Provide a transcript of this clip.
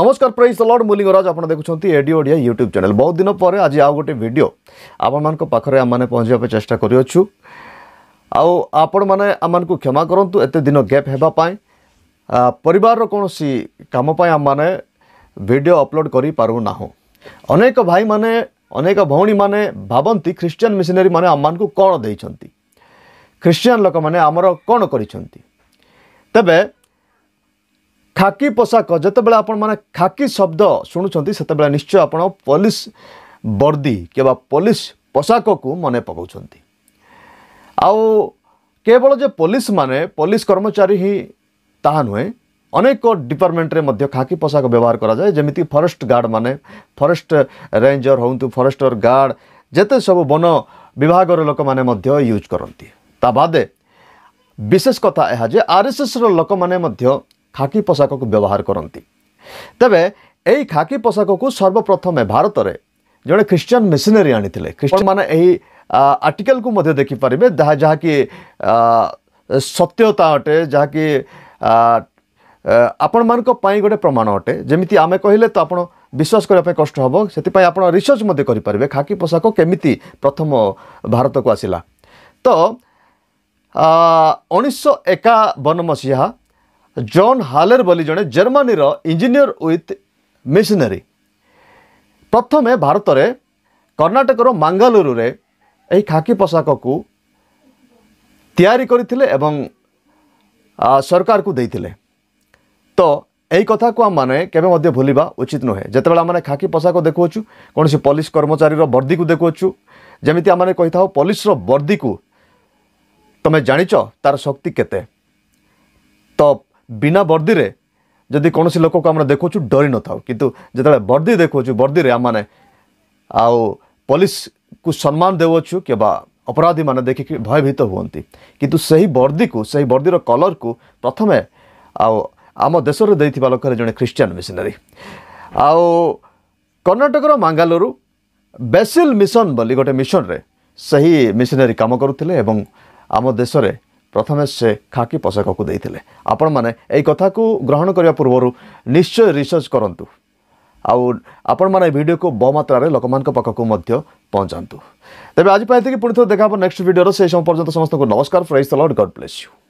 নমস্কার prize Lord ମୁଁ ଲିଙ୍ଗରାଜ ଆପଣ ଦେଖୁଛନ୍ତି ଏଡି ଓଡ଼ିଆ ୟୁଟ୍ୟୁବ୍ ଚ୍ୟାନେଲ୍ ବହୁତ ଦିନ ପରେ ଆଜି ଆଉ ଗୋଟେ ଭିଡ଼ିଓ ଆପଣମାନଙ୍କ ପାଖରେ ଆମମାନେ ପହଞ୍ଚିବା ପାଇଁ ଚେଷ୍ଟା କରିଅଛୁ ଆଉ ଆପଣମାନେ ଆମମାନଙ୍କୁ କ୍ଷମା କରନ୍ତୁ ଏତେ ଦିନ ଗ୍ୟାପ୍ ହେବା ପାଇଁ ପରିବାରର କୌଣସି କାମ ପାଇଁ ଆମମାନେ ଭିଡ଼ିଓ ଅପଲୋଡ଼ କରିପାରୁନାହୁଁ ଅନେକ ଭାଇମାନେ ଅନେକ ଭଉଣୀମାନେ ଭାବନ୍ତି ଖ୍ରୀଷ୍ଟିଆନ ମିଶନାରୀମାନେ ଆମମାନଙ୍କୁ କ'ଣ ଦେଇଛନ୍ତି ଖ୍ରୀଷ୍ଟିଆନ ଲୋକମାନେ ଆମର କ'ଣ କରିଛନ୍ତି ତେବେ ଖାକି ପୋଷାକ ଯେତେବେଳେ ଆପଣମାନେ ଖାକି ଶବ୍ଦ ଶୁଣୁଛନ୍ତି ସେତେବେଳେ ନିଶ୍ଚୟ ଆପଣ ପୋଲିସ ବର୍ଦ୍ଦି କିମ୍ବା ପୋଲିସ ପୋଷାକକୁ ମନେ ପକାଉଛନ୍ତି ଆଉ କେବଳ ଯେ ପୋଲିସମାନେ ପୋଲିସ କର୍ମଚାରୀ ହିଁ ତାହା ନୁହେଁ ଅନେକ ଡିପାର୍ଟମେଣ୍ଟରେ ମଧ୍ୟ ଖାକି ପୋଷାକ ବ୍ୟବହାର କରାଯାଏ ଯେମିତି ଫରେଷ୍ଟ ଗାର୍ଡ଼ମାନେ ଫରେଷ୍ଟ ରେଞ୍ଜର ହୁଅନ୍ତୁ ଫରେଷ୍ଟର ଗାର୍ଡ଼ ଯେତେ ସବୁ ବନ ବିଭାଗର ଲୋକମାନେ ମଧ୍ୟ ୟୁଜ୍ କରନ୍ତି ତା ବାଦେ ବିଶେଷ କଥା ଏହା ଯେ ଆର୍ଏସ୍ଏସ୍ର ଲୋକମାନେ ମଧ୍ୟ খাকি পোশাকକୁ ବ୍ୟବହାର କରନ୍ତି ତେବେ ଏହି ଖାକି ପୋଷାକକୁ ସର୍ବପ୍ରଥମେ ଭାରତରେ ଜଣେ ଖ୍ରୀଷ୍ଟିଆନ ମିଶନାରୀ ଆଣିଥିଲେ ଖ୍ରୀଷ୍ଟିଆନମାନେ ଏହି ଆର୍ଟିକଲକୁ ମଧ୍ୟ ଦେଖିପାରିବେ ଯାହା ଯାହାକି ସତ୍ୟତା ଅଟେ ଯାହାକି ଆପଣମାନଙ୍କ ପାଇଁ ଗୋଟେ ପ୍ରମାଣ ଅଟେ ଯେମିତି ଆମେ କହିଲେ ତ ଆପଣ ବିଶ୍ୱାସ କରିବା ପାଇଁ କଷ୍ଟ ହେବ ସେଥିପାଇଁ ଆପଣ ରିସର୍ଚ୍ଚ ମଧ୍ୟ କରିପାରିବେ ଖାକି ପୋଷାକ କେମିତି ପ୍ରଥମ ଭାରତକୁ ଆସିଲା ତ ଉଣେଇଶହ ଏକାବନ ମସିହା ଜନ୍ ହାଲେର ବୋଲି ଜଣେ ଜର୍ମାନୀର ଇଞ୍ଜିନିୟର ୱିଥ୍ ମିଶନାରୀ ପ୍ରଥମେ ଭାରତରେ କର୍ଣ୍ଣାଟକର ମାଙ୍ଗାଲୁରୁରେ ଏହି ଖାକି ପୋଷାକକୁ ତିଆରି କରିଥିଲେ ଏବଂ ସରକାରକୁ ଦେଇଥିଲେ ତ ଏହି କଥାକୁ ଆମମାନେ କେବେ ମଧ୍ୟ ଭୁଲିବା ଉଚିତ ନୁହେଁ ଯେତେବେଳେ ଆମମାନେ ଖାକି ପୋଷାକ ଦେଖୁଅଛୁ କୌଣସି ପୋଲିସ କର୍ମଚାରୀର ବର୍ଦ୍ଦିକୁ ଦେଖୁଅଛୁ ଯେମିତି ଆମମାନେ କହିଥାଉ ପୋଲିସର ବର୍ଦ୍ଦିକୁ ତୁମେ ଜାଣିଛ ତା'ର ଶକ୍ତି କେତେ ତ ବିନା ବର୍ଦ୍ଦିରେ ଯଦି କୌଣସି ଲୋକକୁ ଆମେ ଦେଖାଉଛୁ ଡରି ନଥାଉ କିନ୍ତୁ ଯେତେବେଳେ ବର୍ଦ୍ଦି ଦେଖାଉଛୁ ବର୍ଦ୍ଦିରେ ଆମମାନେ ଆଉ ପୋଲିସକୁ ସମ୍ମାନ ଦେଉଅଛୁ କିମ୍ବା ଅପରାଧୀମାନେ ଦେଖିକି ଭୟଭୀତ ହୁଅନ୍ତି କିନ୍ତୁ ସେହି ବର୍ଦ୍ଦିକୁ ସେହି ବର୍ଦ୍ଦିର କଲର୍କୁ ପ୍ରଥମେ ଆଉ ଆମ ଦେଶରେ ଦେଇଥିବା ଲୋକରେ ଜଣେ ଖ୍ରୀଷ୍ଟିଆନ ମିଶନାରୀ ଆଉ କର୍ଣ୍ଣାଟକର ମାଙ୍ଗାଲୁରୁ ବେସିଲ ମିଶନ ବୋଲି ଗୋଟେ ମିଶନରେ ସେହି ମିଶନାରୀ କାମ କରୁଥିଲେ ଏବଂ ଆମ ଦେଶରେ ପ୍ରଥମେ ସେ ଖାକି ପୋଷାକକୁ ଦେଇଥିଲେ ଆପଣମାନେ ଏହି କଥାକୁ ଗ୍ରହଣ କରିବା ପୂର୍ବରୁ ନିଶ୍ଚୟ ରିସର୍ଚ୍ଚ କରନ୍ତୁ ଆଉ ଆପଣମାନେ ଏ ଭିଡ଼ିଓକୁ ବହୁମାତ୍ରାରେ ଲୋକମାନଙ୍କ ପାଖକୁ ମଧ୍ୟ ପହଞ୍ଚାନ୍ତୁ ତେବେ ଆଜି ପାଇଁ ଏତିକି ପୁଣି ଥରେ ଦେଖା ହେବ ନେକ୍ସଟ ଭିଡ଼ିଓର ସେ ସମୟ ପର୍ଯ୍ୟନ୍ତ ସମସ୍ତଙ୍କୁ ନମସ୍କାର ପ୍ରାଇସ୍ ତ ଲଡ଼ ଗଡ଼ ବ୍ଲେସ୍ ୟୁ